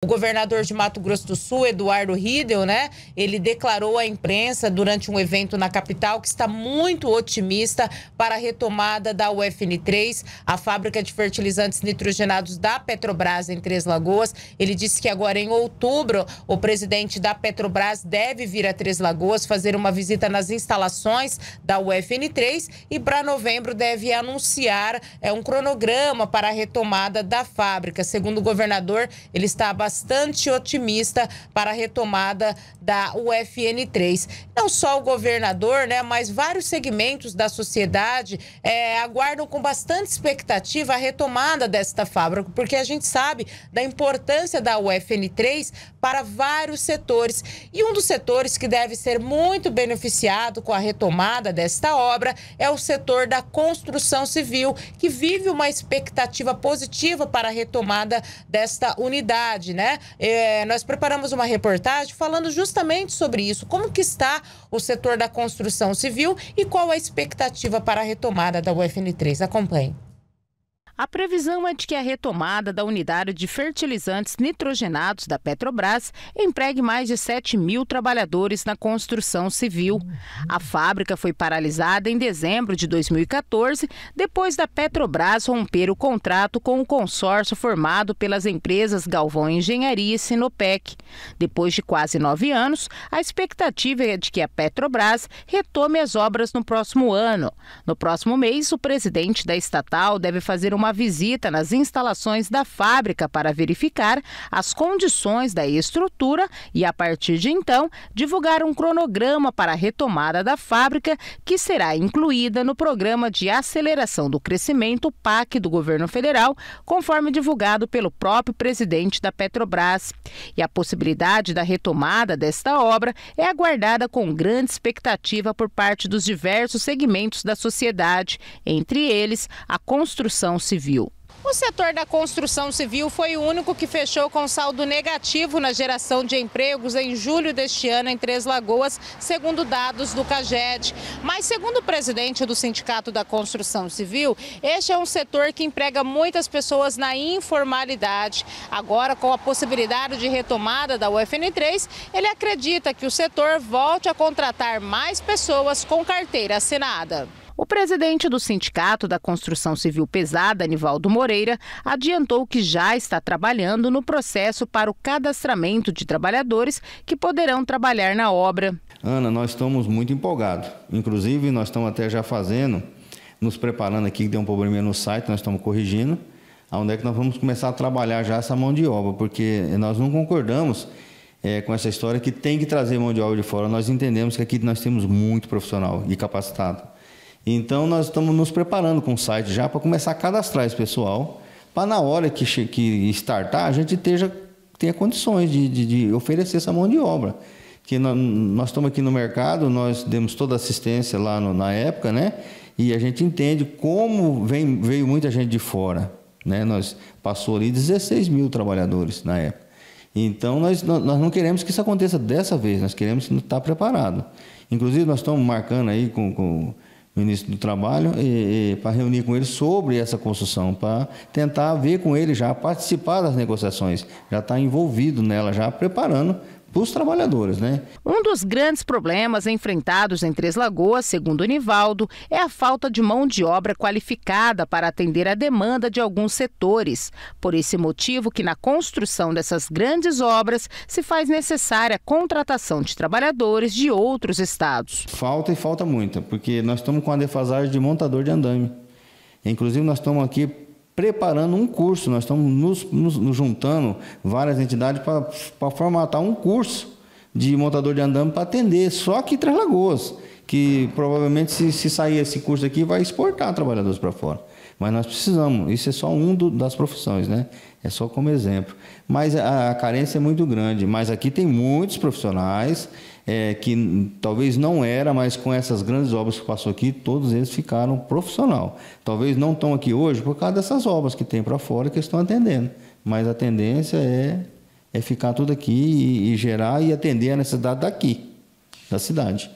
O governador de Mato Grosso do Sul, Eduardo Riedel, né? Ele declarou à imprensa durante um evento na capital que está muito otimista para a retomada da UFN3, a fábrica de fertilizantes nitrogenados da Petrobras em Três Lagoas. Ele disse que agora em outubro o presidente da Petrobras deve vir a Três Lagoas fazer uma visita nas instalações da UFN3 e para novembro deve anunciar é, um cronograma para a retomada da fábrica. Segundo o governador, ele está bastante otimista para a retomada da UFN3. Não só o governador, né, mas vários segmentos da sociedade é, aguardam com bastante expectativa a retomada desta fábrica, porque a gente sabe da importância da UFN3 para vários setores. E um dos setores que deve ser muito beneficiado com a retomada desta obra é o setor da construção civil, que vive uma expectativa positiva para a retomada desta unidade. Né? né? É, nós preparamos uma reportagem falando justamente sobre isso, como que está o setor da construção civil e qual a expectativa para a retomada da UFN3. Acompanhe. A previsão é de que a retomada da unidade de fertilizantes nitrogenados da Petrobras empregue mais de 7 mil trabalhadores na construção civil. A fábrica foi paralisada em dezembro de 2014, depois da Petrobras romper o contrato com o consórcio formado pelas empresas Galvão Engenharia e Sinopec. Depois de quase nove anos, a expectativa é de que a Petrobras retome as obras no próximo ano. No próximo mês, o presidente da estatal deve fazer uma uma visita nas instalações da fábrica para verificar as condições da estrutura e, a partir de então, divulgar um cronograma para a retomada da fábrica, que será incluída no Programa de Aceleração do Crescimento PAC do governo federal, conforme divulgado pelo próprio presidente da Petrobras. E a possibilidade da retomada desta obra é aguardada com grande expectativa por parte dos diversos segmentos da sociedade, entre eles a construção civil civil. O setor da construção civil foi o único que fechou com saldo negativo na geração de empregos em julho deste ano em Três Lagoas, segundo dados do CAGED. Mas, segundo o presidente do Sindicato da Construção Civil, este é um setor que emprega muitas pessoas na informalidade. Agora, com a possibilidade de retomada da UFN3, ele acredita que o setor volte a contratar mais pessoas com carteira assinada. O presidente do Sindicato da Construção Civil Pesada, Anivaldo Moreira, adiantou que já está trabalhando no processo para o cadastramento de trabalhadores que poderão trabalhar na obra. Ana, nós estamos muito empolgados. Inclusive, nós estamos até já fazendo, nos preparando aqui, que deu um probleminha no site, nós estamos corrigindo, onde é que nós vamos começar a trabalhar já essa mão de obra, porque nós não concordamos é, com essa história que tem que trazer mão de obra de fora. Nós entendemos que aqui nós temos muito profissional e capacitado. Então nós estamos nos preparando com o site já para começar a cadastrar esse pessoal, para na hora que, que startar a gente esteja, tenha condições de, de, de oferecer essa mão de obra. Que nós, nós, estamos aqui no mercado, nós demos toda a assistência lá no, na época, né? E a gente entende como vem, veio muita gente de fora. Né? Nós passou ali 16 mil trabalhadores na época. Então nós, nós não queremos que isso aconteça dessa vez, nós queremos estar tá preparado. Inclusive nós estamos marcando aí com, com ministro início do trabalho, para reunir com ele sobre essa construção, para tentar ver com ele já, participar das negociações, já estar tá envolvido nela, já preparando os trabalhadores. Né? Um dos grandes problemas enfrentados em Três Lagoas, segundo Nivaldo, é a falta de mão de obra qualificada para atender a demanda de alguns setores. Por esse motivo que na construção dessas grandes obras se faz necessária a contratação de trabalhadores de outros estados. Falta e falta muita, porque nós estamos com a defasagem de montador de andame. Inclusive nós estamos aqui preparando um curso, nós estamos nos, nos, nos juntando várias entidades para formatar um curso de montador de andame para atender, só aqui em Três Lagoas que provavelmente se, se sair esse curso aqui vai exportar trabalhadores para fora. Mas nós precisamos, isso é só um do, das profissões, né? É só como exemplo. Mas a, a carência é muito grande. Mas aqui tem muitos profissionais é, que talvez não era, mas com essas grandes obras que passou aqui, todos eles ficaram profissional. Talvez não estão aqui hoje por causa dessas obras que tem para fora que estão atendendo. Mas a tendência é, é ficar tudo aqui e, e gerar e atender a necessidade daqui, da cidade.